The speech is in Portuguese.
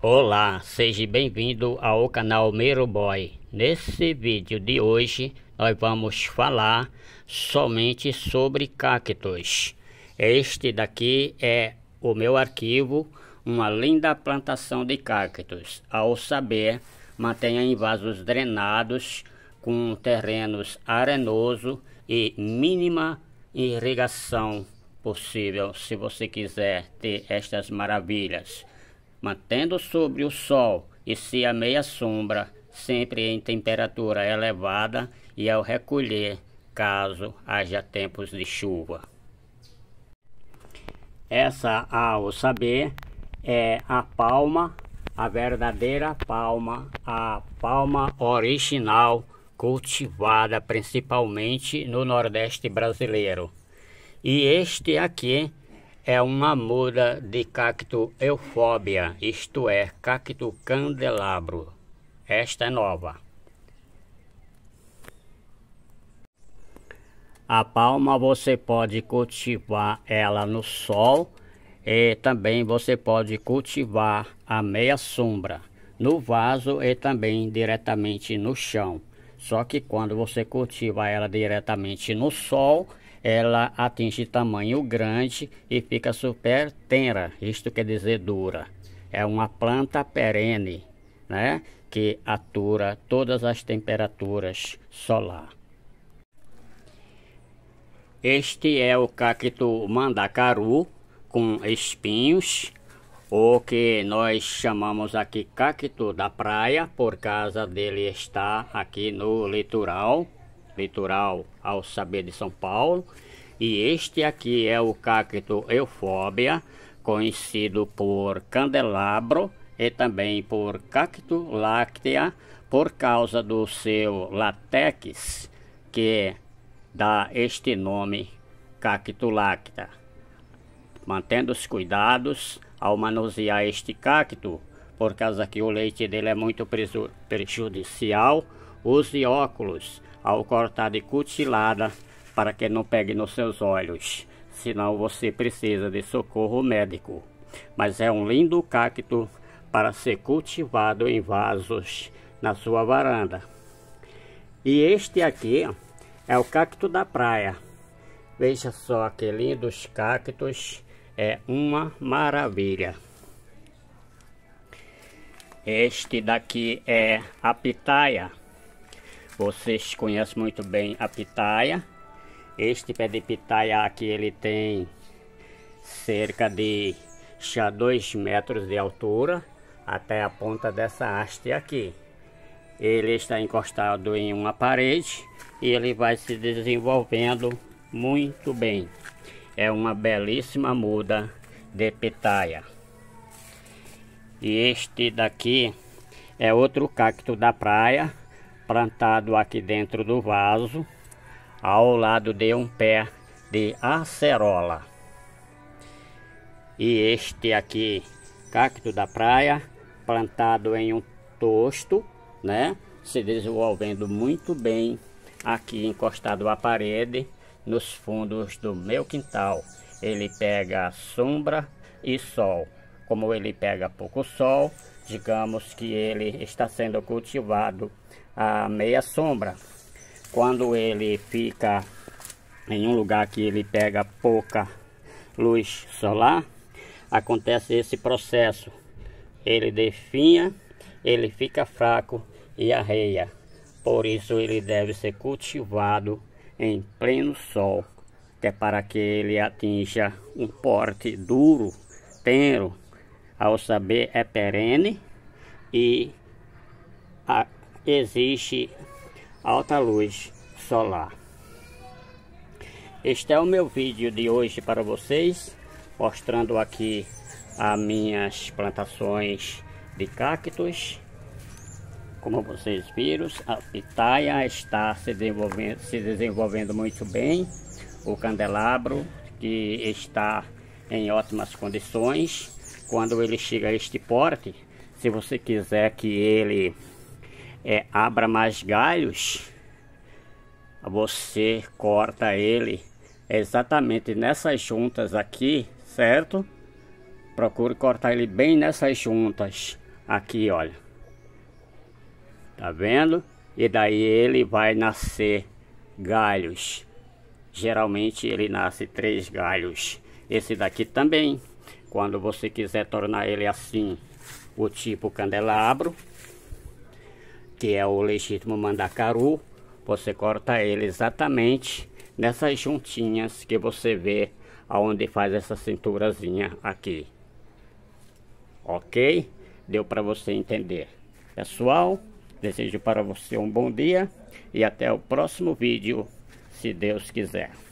Olá, seja bem-vindo ao canal Mero Boy. Nesse vídeo de hoje, nós vamos falar somente sobre cactos. Este daqui é o meu arquivo, uma linda plantação de cactos. Ao saber, mantenha em vasos drenados, com terrenos arenoso e mínima irrigação possível, se você quiser ter estas maravilhas mantendo sobre o sol e se a meia sombra, sempre em temperatura elevada e ao recolher, caso haja tempos de chuva. Essa, ao saber, é a palma, a verdadeira palma, a palma original cultivada principalmente no Nordeste brasileiro. E este aqui é uma muda de cacto eufóbia, isto é, cacto candelabro. Esta é nova. A palma você pode cultivar ela no sol e também você pode cultivar a meia sombra no vaso e também diretamente no chão. Só que quando você cultiva ela diretamente no sol, ela atinge tamanho grande e fica super tenra, isto quer dizer dura. É uma planta perene, né, que atura todas as temperaturas solar. Este é o cacto mandacaru com espinhos, o que nós chamamos aqui cacto da praia, por causa dele estar aqui no litoral litoral ao saber de São Paulo. E este aqui é o cacto eufóbia, conhecido por candelabro e também por cacto láctea, por causa do seu latex, que dá este nome cacto lacta. Mantendo os cuidados ao manusear este cacto, por causa que o leite dele é muito prejudicial Use óculos ao cortar de cutilada para que não pegue nos seus olhos, senão você precisa de socorro médico. Mas é um lindo cacto para ser cultivado em vasos na sua varanda. E este aqui é o cacto da praia. Veja só que lindos cactos, é uma maravilha. Este daqui é a pitaia. Vocês conhecem muito bem a pitaia. Este pé de pitaia aqui ele tem cerca de já 2 metros de altura até a ponta dessa haste aqui. Ele está encostado em uma parede e ele vai se desenvolvendo muito bem. É uma belíssima muda de pitaia. E este daqui é outro cacto da praia plantado aqui dentro do vaso, ao lado de um pé de acerola. E este aqui, cacto da praia, plantado em um tosto, né? Se desenvolvendo muito bem aqui encostado à parede, nos fundos do meu quintal. Ele pega sombra e sol. Como ele pega pouco sol, digamos que ele está sendo cultivado à meia sombra. Quando ele fica em um lugar que ele pega pouca luz solar, acontece esse processo. Ele definha, ele fica fraco e arreia. Por isso ele deve ser cultivado em pleno sol, que é para que ele atinja um porte duro, tenro. Ao saber é perene e a, existe alta luz solar. Este é o meu vídeo de hoje para vocês, mostrando aqui as minhas plantações de cactos. Como vocês viram, a pitaia está se desenvolvendo, se desenvolvendo muito bem. O candelabro que está em ótimas condições. Quando ele chega a este porte, se você quiser que ele é, abra mais galhos, você corta ele exatamente nessas juntas aqui, certo? Procure cortar ele bem nessas juntas aqui, olha. Tá vendo? E daí ele vai nascer galhos. Geralmente ele nasce três galhos. Esse daqui também. Quando você quiser tornar ele assim, o tipo candelabro, que é o legítimo mandacaru, você corta ele exatamente nessas juntinhas que você vê aonde faz essa cinturazinha aqui. Ok? Deu para você entender. Pessoal, desejo para você um bom dia e até o próximo vídeo, se Deus quiser.